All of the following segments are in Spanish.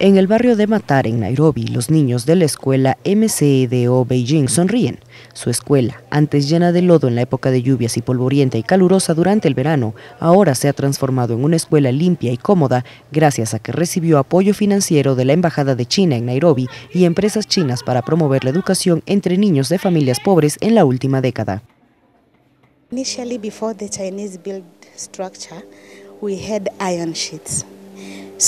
En el barrio de Matar, en Nairobi, los niños de la escuela MCEDO Beijing sonríen. Su escuela, antes llena de lodo en la época de lluvias y polvorienta y calurosa durante el verano, ahora se ha transformado en una escuela limpia y cómoda gracias a que recibió apoyo financiero de la Embajada de China en Nairobi y empresas chinas para promover la educación entre niños de familias pobres en la última década. the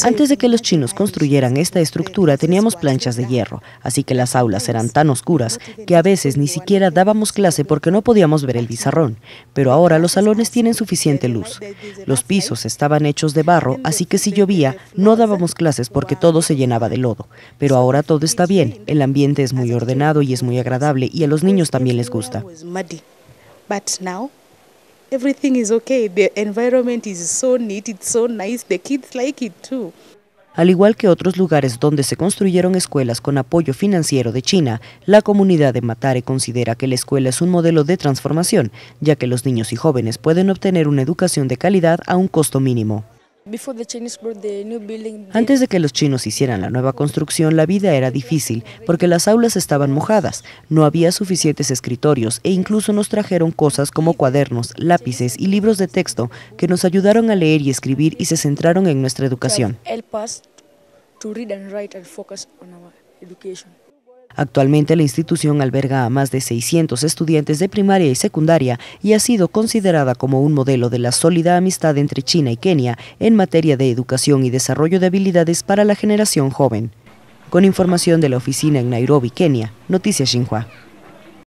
antes de que los chinos construyeran esta estructura teníamos planchas de hierro, así que las aulas eran tan oscuras que a veces ni siquiera dábamos clase porque no podíamos ver el bizarrón, pero ahora los salones tienen suficiente luz. Los pisos estaban hechos de barro, así que si llovía no dábamos clases porque todo se llenaba de lodo, pero ahora todo está bien, el ambiente es muy ordenado y es muy agradable y a los niños también les gusta. Pues, everything is okay. The environment is so neat, it's so nice. The kids like it too. Al igual que otros lugares donde se construyeron escuelas con apoyo financiero de China, la comunidad de Matare considera que la escuela es un modelo de transformación, ya que los niños y jóvenes pueden obtener una educación de calidad a un costo mínimo. Antes de que los chinos hicieran la nueva construcción, la vida era difícil porque las aulas estaban mojadas, no había suficientes escritorios e incluso nos trajeron cosas como cuadernos, lápices y libros de texto que nos ayudaron a leer y escribir y se centraron en nuestra educación. Actualmente la institución alberga a más de 600 estudiantes de primaria y secundaria y ha sido considerada como un modelo de la sólida amistad entre China y Kenia en materia de educación y desarrollo de habilidades para la generación joven. Con información de la oficina en Nairobi, Kenia, Noticias Xinhua.